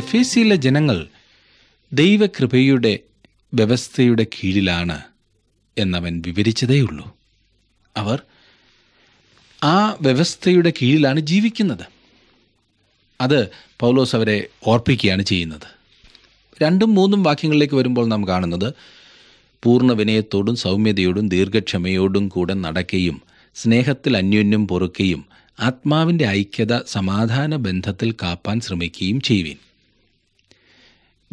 F A സിയിലെ ജനങ്ങൾ ദൈവകൃപയുടെ വ്യവസ്ഥയുടെ കീഴിലാണ് എന്നവൻ വിവരിച്ചതേയുള്ളൂ അവർ ആ വ്യവസ്ഥയുടെ കീഴിലാണ് ജീവിക്കുന്നത് അത് പൗലോസ് അവരെ ഓർപ്പിക്കുകയാണ് ചെയ്യുന്നത് രണ്ടും മൂന്നും വാക്യങ്ങളിലേക്ക് വരുമ്പോൾ നാം കാണുന്നത് പൂർണ്ണ വിനയത്തോടും സൗമ്യതയോടും ദീർഘക്ഷമയോടും കൂടെ നടക്കുകയും സ്നേഹത്തിൽ അന്യോന്യം പൊറുക്കുകയും ആത്മാവിൻ്റെ ഐക്യത സമാധാന ബന്ധത്തിൽ കാപ്പാൻ ശ്രമിക്കുകയും ചെയ്യുവേൻ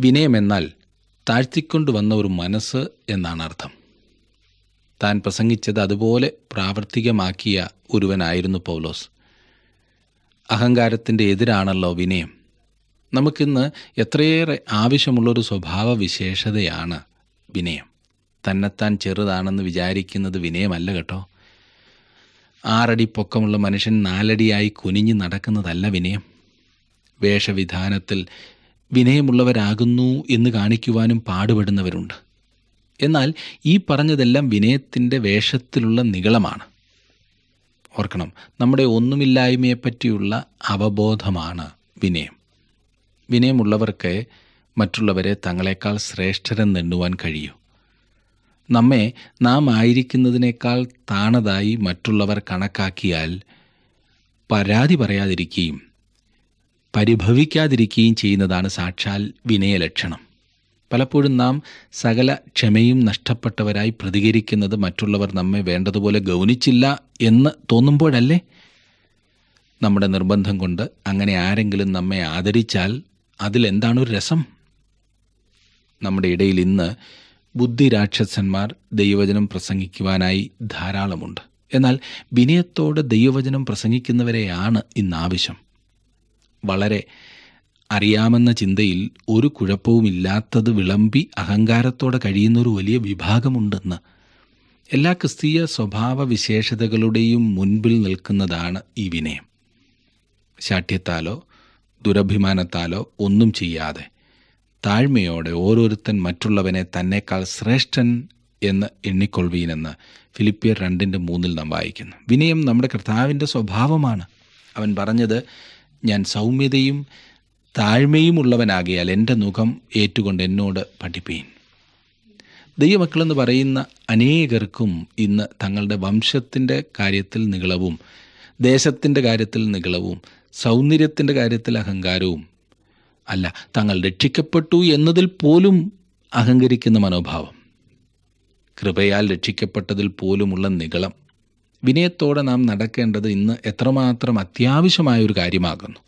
വിനയമെന്നാൽ താഴ്ത്തിക്കൊണ്ടുവന്ന ഒരു മനസ്സ് എന്നാണ് അർത്ഥം താൻ പ്രസംഗിച്ചത് അതുപോലെ പ്രാവർത്തികമാക്കിയ ഒരുവനായിരുന്നു പൗലോസ് അഹങ്കാരത്തിൻ്റെ എതിരാണല്ലോ വിനയം നമുക്കിന്ന് എത്രയേറെ ആവശ്യമുള്ളൊരു സ്വഭാവ വിശേഷതയാണ് വിനയം തന്നെത്താൻ ചെറുതാണെന്ന് വിചാരിക്കുന്നത് വിനയമല്ല കേട്ടോ ആറടി പൊക്കമുള്ള മനുഷ്യൻ നാലടിയായി കുനിഞ്ഞു നടക്കുന്നതല്ല വിനയം വേഷവിധാനത്തിൽ വിനയമുള്ളവരാകുന്നു എന്ന് കാണിക്കുവാനും പാടുപെടുന്നവരുണ്ട് എന്നാൽ ഈ പറഞ്ഞതെല്ലാം വിനയത്തിൻ്റെ വേഷത്തിലുള്ള നികളമാണ് ഓർക്കണം നമ്മുടെ ഒന്നുമില്ലായ്മയെപ്പറ്റിയുള്ള പറ്റിയുള്ള അവബോധമാണ് വിനയം വിനയമുള്ളവർക്ക് മറ്റുള്ളവരെ തങ്ങളെക്കാൾ ശ്രേഷ്ഠരെന്ന് എണ്ണുവാൻ കഴിയൂ നമ്മെ നാം ആയിരിക്കുന്നതിനേക്കാൾ താണതായി മറ്റുള്ളവർ കണക്കാക്കിയാൽ പരാതി പറയാതിരിക്കുകയും പരിഭവിക്കാതിരിക്കുകയും ചെയ്യുന്നതാണ് സാക്ഷാൽ വിനയലക്ഷണം പലപ്പോഴും നാം സകല ക്ഷമയും നഷ്ടപ്പെട്ടവരായി പ്രതികരിക്കുന്നത് മറ്റുള്ളവർ നമ്മെ വേണ്ടതുപോലെ ഗൗനിച്ചില്ല എന്ന് തോന്നുമ്പോഴല്ലേ നമ്മുടെ നിർബന്ധം കൊണ്ട് അങ്ങനെ ആരെങ്കിലും നമ്മെ ആദരിച്ചാൽ അതിലെന്താണൊരു ഒരു രസം നമ്മുടെ ഇടയിൽ ഇന്ന് ബുദ്ധിരാക്ഷസന്മാർ ദൈവവചനം പ്രസംഗിക്കുവാനായി ധാരാളമുണ്ട് എന്നാൽ വിനയത്തോടെ ദൈവവചനം പ്രസംഗിക്കുന്നവരെയാണ് ഇന്ന് ആവശ്യം വളരെ അറിയാമെന്ന ചിന്തയിൽ ഒരു കുഴപ്പവുമില്ലാത്തത് വിളമ്പി അഹങ്കാരത്തോടെ കഴിയുന്നൊരു വലിയ വിഭാഗമുണ്ടെന്ന് എല്ലാ ക്രിസ്തീയ സ്വഭാവ വിശേഷതകളുടെയും മുൻപിൽ നിൽക്കുന്നതാണ് ഈ വിനയം ശാഠ്യത്താലോ ദുരഭിമാനത്താലോ ഒന്നും ചെയ്യാതെ താഴ്മയോടെ ഓരോരുത്തൻ മറ്റുള്ളവനെ തന്നെക്കാൾ ശ്രേഷ്ഠൻ എന്ന് എണ്ണിക്കൊള്ളുവീനെന്ന് ഫിലിപ്പിയർ രണ്ടിൻ്റെ മൂന്നിൽ നാം വായിക്കുന്നു വിനയം നമ്മുടെ കർത്താവിൻ്റെ സ്വഭാവമാണ് അവൻ പറഞ്ഞത് ഞാൻ സൗമ്യതയും ഉള്ളവനാകിയാൽ എൻ്റെ മുഖം ഏറ്റുകൊണ്ട് എന്നോട് പഠിപ്പീൻ ദൈവമക്കളെന്ന് പറയുന്ന അനേകർക്കും ഇന്ന് തങ്ങളുടെ വംശത്തിൻ്റെ കാര്യത്തിൽ നികളവും ദേശത്തിൻ്റെ കാര്യത്തിൽ നികളവും സൗന്ദര്യത്തിൻ്റെ കാര്യത്തിൽ അഹങ്കാരവും അല്ല തങ്ങൾ രക്ഷിക്കപ്പെട്ടു എന്നതിൽ പോലും അഹങ്കരിക്കുന്ന മനോഭാവം കൃപയാൽ രക്ഷിക്കപ്പെട്ടതിൽ പോലുമുള്ള നികളം വിനയത്തോടെ നാം നടക്കേണ്ടത് ഇന്ന് എത്രമാത്രം അത്യാവശ്യമായ ഒരു കാര്യമാകുന്നു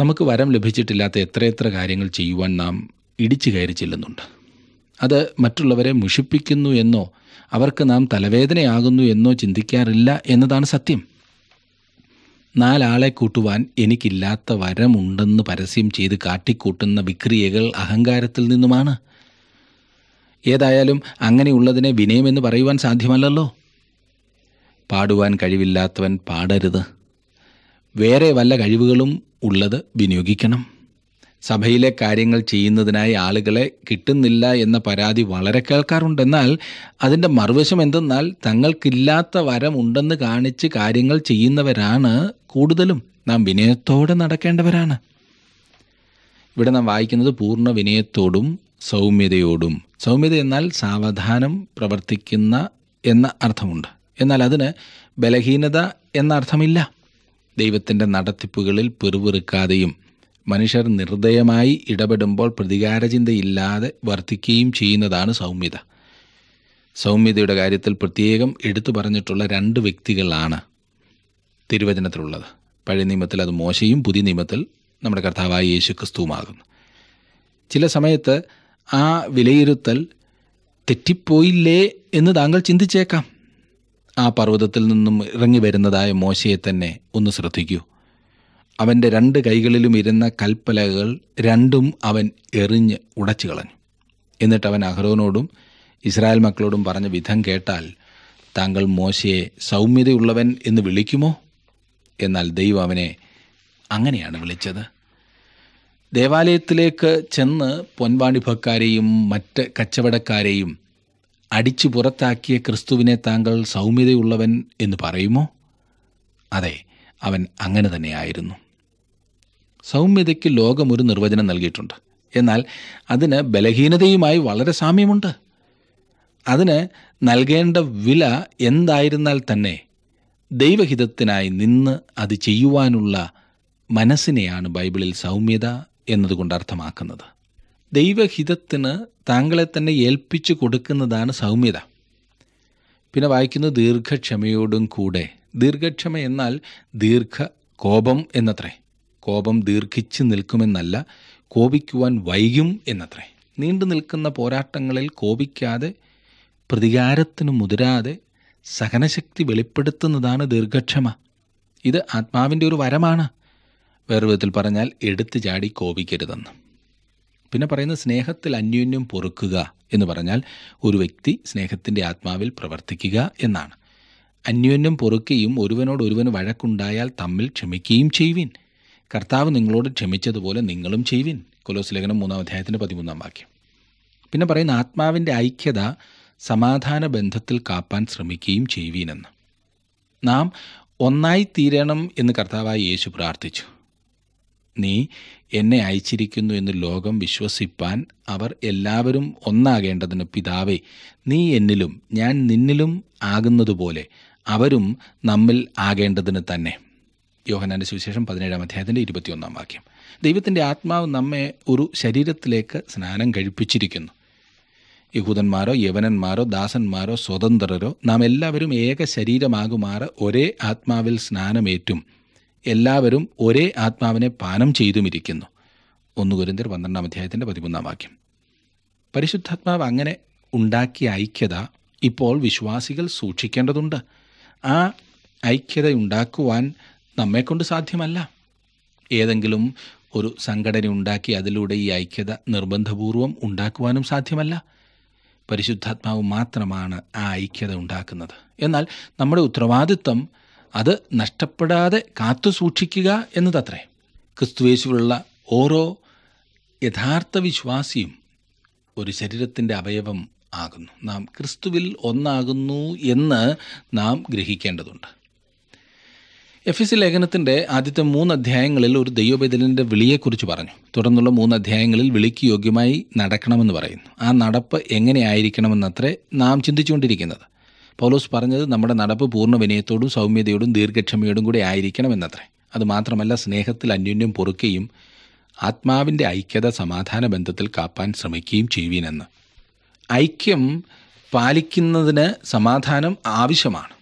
നമുക്ക് വരം ലഭിച്ചിട്ടില്ലാത്ത എത്രയെത്ര കാര്യങ്ങൾ ചെയ്യുവാൻ നാം ഇടിച്ചു കയറി ചെല്ലുന്നുണ്ട് അത് മറ്റുള്ളവരെ മുഷിപ്പിക്കുന്നു എന്നോ അവർക്ക് നാം തലവേദനയാകുന്നു എന്നോ ചിന്തിക്കാറില്ല എന്നതാണ് സത്യം നാലാളെ കൂട്ടുവാൻ എനിക്കില്ലാത്ത വരമുണ്ടെന്ന് പരസ്യം ചെയ്ത് കാട്ടിക്കൂട്ടുന്ന വിക്രിയകൾ അഹങ്കാരത്തിൽ നിന്നുമാണ് ഏതായാലും അങ്ങനെയുള്ളതിനെ വിനയമെന്ന് പറയുവാൻ സാധ്യമല്ലല്ലോ പാടുവാൻ കഴിവില്ലാത്തവൻ പാടരുത് വേറെ വല്ല കഴിവുകളും ഉള്ളത് വിനിയോഗിക്കണം സഭയിലെ കാര്യങ്ങൾ ചെയ്യുന്നതിനായി ആളുകളെ കിട്ടുന്നില്ല എന്ന പരാതി വളരെ കേൾക്കാറുണ്ടെന്നാൽ അതിൻ്റെ മറുവശം എന്തെന്നാൽ തങ്ങൾക്കില്ലാത്ത വരമുണ്ടെന്ന് കാണിച്ച് കാര്യങ്ങൾ ചെയ്യുന്നവരാണ് കൂടുതലും നാം വിനയത്തോടെ നടക്കേണ്ടവരാണ് ഇവിടെ നാം വായിക്കുന്നത് പൂർണ്ണ വിനയത്തോടും സൗമ്യതയോടും സൗമ്യത എന്നാൽ സാവധാനം പ്രവർത്തിക്കുന്ന എന്ന അർത്ഥമുണ്ട് എന്നാൽ അതിന് ബലഹീനത എന്നർത്ഥമില്ല ദൈവത്തിൻ്റെ നടത്തിപ്പുകളിൽ പിറുപിറുക്കാതെയും മനുഷ്യർ നിർദ്ദയമായി ഇടപെടുമ്പോൾ പ്രതികാരചിന്തയില്ലാതെ വർദ്ധിക്കുകയും ചെയ്യുന്നതാണ് സൗമ്യത സൗമ്യതയുടെ കാര്യത്തിൽ പ്രത്യേകം എടുത്തു പറഞ്ഞിട്ടുള്ള രണ്ട് വ്യക്തികളാണ് തിരുവചനത്തിലുള്ളത് പഴയ നിയമത്തിൽ അത് മോശയും പുതിയ നിയമത്തിൽ നമ്മുടെ കർത്താവായ യേശു ക്രിസ്തുവുമാകുന്നു ചില സമയത്ത് ആ വിലയിരുത്തൽ തെറ്റിപ്പോയില്ലേ എന്ന് താങ്കൾ ചിന്തിച്ചേക്കാം ആ പർവ്വതത്തിൽ നിന്നും ഇറങ്ങി വരുന്നതായ മോശയെ തന്നെ ഒന്ന് ശ്രദ്ധിക്കൂ അവൻ്റെ രണ്ട് കൈകളിലും ഇരുന്ന കൽപ്പലകൾ രണ്ടും അവൻ എറിഞ്ഞ് ഉടച്ചു കളഞ്ഞു എന്നിട്ട് അവൻ അഹ്റോനോടും ഇസ്രായേൽ മക്കളോടും പറഞ്ഞ വിധം കേട്ടാൽ താങ്കൾ മോശയെ സൗമ്യതയുള്ളവൻ എന്ന് വിളിക്കുമോ എന്നാൽ ദൈവം അവനെ അങ്ങനെയാണ് വിളിച്ചത് ദേവാലയത്തിലേക്ക് ചെന്ന് പൊൻവാണിഭക്കാരെയും മറ്റ് കച്ചവടക്കാരെയും അടിച്ചു പുറത്താക്കിയ ക്രിസ്തുവിനെ താങ്കൾ സൗമ്യതയുള്ളവൻ എന്ന് പറയുമോ അതെ അവൻ അങ്ങനെ തന്നെയായിരുന്നു സൗമ്യതയ്ക്ക് ലോകം ഒരു നിർവചനം നൽകിയിട്ടുണ്ട് എന്നാൽ അതിന് ബലഹീനതയുമായി വളരെ സാമ്യമുണ്ട് അതിന് നൽകേണ്ട വില എന്തായിരുന്നാൽ തന്നെ ദൈവഹിതത്തിനായി നിന്ന് അത് ചെയ്യുവാനുള്ള മനസ്സിനെയാണ് ബൈബിളിൽ സൗമ്യത എന്നതുകൊണ്ട് അർത്ഥമാക്കുന്നത് ദൈവഹിതത്തിന് താങ്കളെ തന്നെ ഏൽപ്പിച്ചു കൊടുക്കുന്നതാണ് സൗമ്യത പിന്നെ വായിക്കുന്നു ദീർഘക്ഷമയോടും കൂടെ ദീർഘക്ഷമ എന്നാൽ ദീർഘ കോപം എന്നത്രേ കോപം ദീർഘിച്ച് നിൽക്കുമെന്നല്ല കോപിക്കുവാൻ വൈകും എന്നത്രേ നീണ്ടു നിൽക്കുന്ന പോരാട്ടങ്ങളിൽ കോപിക്കാതെ പ്രതികാരത്തിന് മുതിരാതെ സഹനശക്തി വെളിപ്പെടുത്തുന്നതാണ് ദീർഘക്ഷമ ഇത് ആത്മാവിൻ്റെ ഒരു വരമാണ് വേറൊരു വിധത്തിൽ പറഞ്ഞാൽ എടുത്തു ചാടി കോപിക്കരുതെന്ന് പിന്നെ പറയുന്നത് സ്നേഹത്തിൽ അന്യോന്യം പൊറുക്കുക എന്ന് പറഞ്ഞാൽ ഒരു വ്യക്തി സ്നേഹത്തിൻ്റെ ആത്മാവിൽ പ്രവർത്തിക്കുക എന്നാണ് അന്യോന്യം പൊറുക്കുകയും ഒരുവനോട് ഒരുവന് വഴക്കുണ്ടായാൽ തമ്മിൽ ക്ഷമിക്കുകയും ചെയ്യുവിൻ കർത്താവ് നിങ്ങളോട് ക്ഷമിച്ചതുപോലെ നിങ്ങളും ചെയ്യുവിൻ കൊലോസ് ലേഖനം മൂന്നാം അധ്യായത്തിൻ്റെ പതിമൂന്നാം വാക്യം പിന്നെ പറയുന്ന ആത്മാവിൻ്റെ ഐക്യത സമാധാന ബന്ധത്തിൽ കാപ്പാൻ ശ്രമിക്കുകയും ചെയ്യുവീനെന്ന് നാം ഒന്നായി തീരണം എന്ന് കർത്താവായി യേശു പ്രാർത്ഥിച്ചു നീ എന്നെ അയച്ചിരിക്കുന്നു എന്ന് ലോകം വിശ്വസിപ്പാൻ അവർ എല്ലാവരും ഒന്നാകേണ്ടതിന് പിതാവേ നീ എന്നിലും ഞാൻ നിന്നിലും ആകുന്നതുപോലെ അവരും നമ്മിൽ ആകേണ്ടതിന് തന്നെ യോഹനാൻ്റെ സുവിശേഷം പതിനേഴാം അധ്യായത്തിൻ്റെ ഇരുപത്തിയൊന്നാം വാക്യം ദൈവത്തിൻ്റെ ആത്മാവ് നമ്മെ ഒരു ശരീരത്തിലേക്ക് സ്നാനം കഴിപ്പിച്ചിരിക്കുന്നു യഹൂദന്മാരോ യവനന്മാരോ ദാസന്മാരോ സ്വതന്ത്രരോ നാം എല്ലാവരും ഏക ശരീരമാകുമാറ് ഒരേ ആത്മാവിൽ സ്നാനമേറ്റും എല്ലാവരും ഒരേ ആത്മാവിനെ പാനം ചെയ്തുമിരിക്കുന്നു ഒന്ന് കുരിന്തിർ പന്ത്രണ്ടാം അധ്യായത്തിൻ്റെ പതിമൂന്നാം വാക്യം പരിശുദ്ധാത്മാവ് അങ്ങനെ ഉണ്ടാക്കിയ ഐക്യത ഇപ്പോൾ വിശ്വാസികൾ സൂക്ഷിക്കേണ്ടതുണ്ട് ആ ഐക്യത ഉണ്ടാക്കുവാൻ നമ്മെക്കൊണ്ട് സാധ്യമല്ല ഏതെങ്കിലും ഒരു സംഘടന ഉണ്ടാക്കി അതിലൂടെ ഈ ഐക്യത നിർബന്ധപൂർവം ഉണ്ടാക്കുവാനും സാധ്യമല്ല പരിശുദ്ധാത്മാവ് മാത്രമാണ് ആ ഐക്യത ഉണ്ടാക്കുന്നത് എന്നാൽ നമ്മുടെ ഉത്തരവാദിത്വം അത് നഷ്ടപ്പെടാതെ കാത്തു സൂക്ഷിക്കുക എന്നതത്രേ ക്രിസ്തുവേശുവിലുള്ള ഓരോ യഥാർത്ഥ വിശ്വാസിയും ഒരു ശരീരത്തിൻ്റെ അവയവം ആകുന്നു നാം ക്രിസ്തുവിൽ ഒന്നാകുന്നു എന്ന് നാം ഗ്രഹിക്കേണ്ടതുണ്ട് എഫ് എസ് ലേഖനത്തിൻ്റെ ആദ്യത്തെ മൂന്ന് അധ്യായങ്ങളിൽ ഒരു ദൈവവേദനൻ്റെ വിളിയെക്കുറിച്ച് പറഞ്ഞു തുടർന്നുള്ള മൂന്ന് അധ്യായങ്ങളിൽ വിളിക്ക് യോഗ്യമായി നടക്കണമെന്ന് പറയുന്നു ആ നടപ്പ് എങ്ങനെയായിരിക്കണമെന്നത്രേ നാം ചിന്തിച്ചുകൊണ്ടിരിക്കുന്നത് പൗലോസ് പറഞ്ഞത് നമ്മുടെ നടപ്പ് പൂർണ്ണ വിനയത്തോടും സൗമ്യതയോടും ദീർഘക്ഷമയോടും കൂടി ആയിരിക്കണം എന്നത്രേ അതുമാത്രമല്ല സ്നേഹത്തിൽ അന്യോന്യം പൊറുക്കുകയും ആത്മാവിൻ്റെ ഐക്യത സമാധാന ബന്ധത്തിൽ കാപ്പാൻ ശ്രമിക്കുകയും ചെയ്യുവീനെന്ന് ഐക്യം പാലിക്കുന്നതിന് സമാധാനം ആവശ്യമാണ്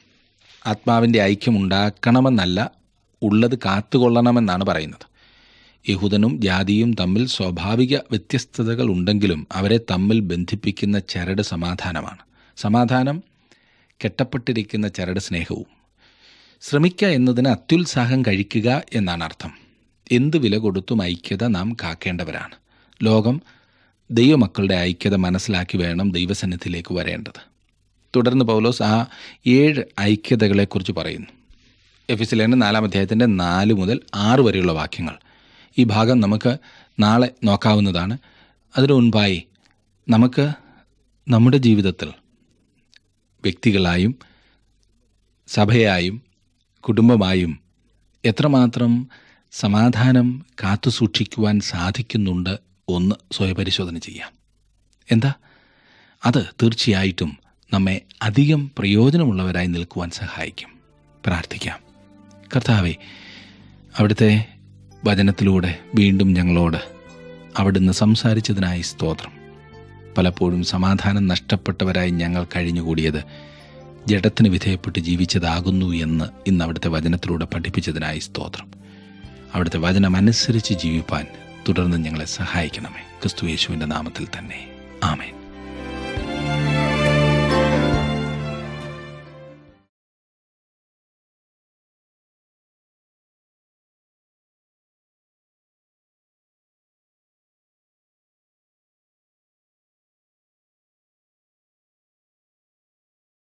ആത്മാവിൻ്റെ ഐക്യം ഉണ്ടാക്കണമെന്നല്ല ഉള്ളത് കാത്തുകൊള്ളണമെന്നാണ് പറയുന്നത് യഹൂദനും ജാതിയും തമ്മിൽ സ്വാഭാവിക വ്യത്യസ്തതകൾ ഉണ്ടെങ്കിലും അവരെ തമ്മിൽ ബന്ധിപ്പിക്കുന്ന ചരട് സമാധാനമാണ് സമാധാനം കെട്ടപ്പെട്ടിരിക്കുന്ന ചരട് സ്നേഹവും ശ്രമിക്കുക എന്നതിന് അത്യുത്സാഹം കഴിക്കുക എന്നാണ് അർത്ഥം എന്ത് വില കൊടുത്തും ഐക്യത നാം കാക്കേണ്ടവരാണ് ലോകം ദൈവമക്കളുടെ ഐക്യത മനസ്സിലാക്കി വേണം ദൈവസന്നിധിയിലേക്ക് വരേണ്ടത് തുടർന്ന് പൗലോസ് ആ ഏഴ് ഐക്യതകളെക്കുറിച്ച് പറയുന്നു എഫിസിലേൻ്റെ നാലാം അധ്യായത്തിൻ്റെ നാല് മുതൽ ആറ് വരെയുള്ള വാക്യങ്ങൾ ഈ ഭാഗം നമുക്ക് നാളെ നോക്കാവുന്നതാണ് അതിനു മുൻപായി നമുക്ക് നമ്മുടെ ജീവിതത്തിൽ വ്യക്തികളായും സഭയായും കുടുംബമായും എത്രമാത്രം സമാധാനം കാത്തുസൂക്ഷിക്കുവാൻ സാധിക്കുന്നുണ്ട് ഒന്ന് സ്വയപരിശോധന ചെയ്യാം എന്താ അത് തീർച്ചയായിട്ടും നമ്മെ അധികം പ്രയോജനമുള്ളവരായി നിൽക്കുവാൻ സഹായിക്കും പ്രാർത്ഥിക്കാം കർത്താവെ അവിടുത്തെ വചനത്തിലൂടെ വീണ്ടും ഞങ്ങളോട് അവിടുന്ന് സംസാരിച്ചതിനായി സ്തോത്രം പലപ്പോഴും സമാധാനം നഷ്ടപ്പെട്ടവരായി ഞങ്ങൾ കഴിഞ്ഞുകൂടിയത് ജഡത്തിന് വിധേയപ്പെട്ട് ജീവിച്ചതാകുന്നു എന്ന് ഇന്ന് അവിടുത്തെ വചനത്തിലൂടെ പഠിപ്പിച്ചതിനായി സ്തോത്രം അവിടുത്തെ വചനം അനുസരിച്ച് ജീവിപ്പാൻ തുടർന്ന് ഞങ്ങളെ സഹായിക്കണമേ ക്രിസ്തു യേശുവിൻ്റെ നാമത്തിൽ തന്നെ ആമേൻ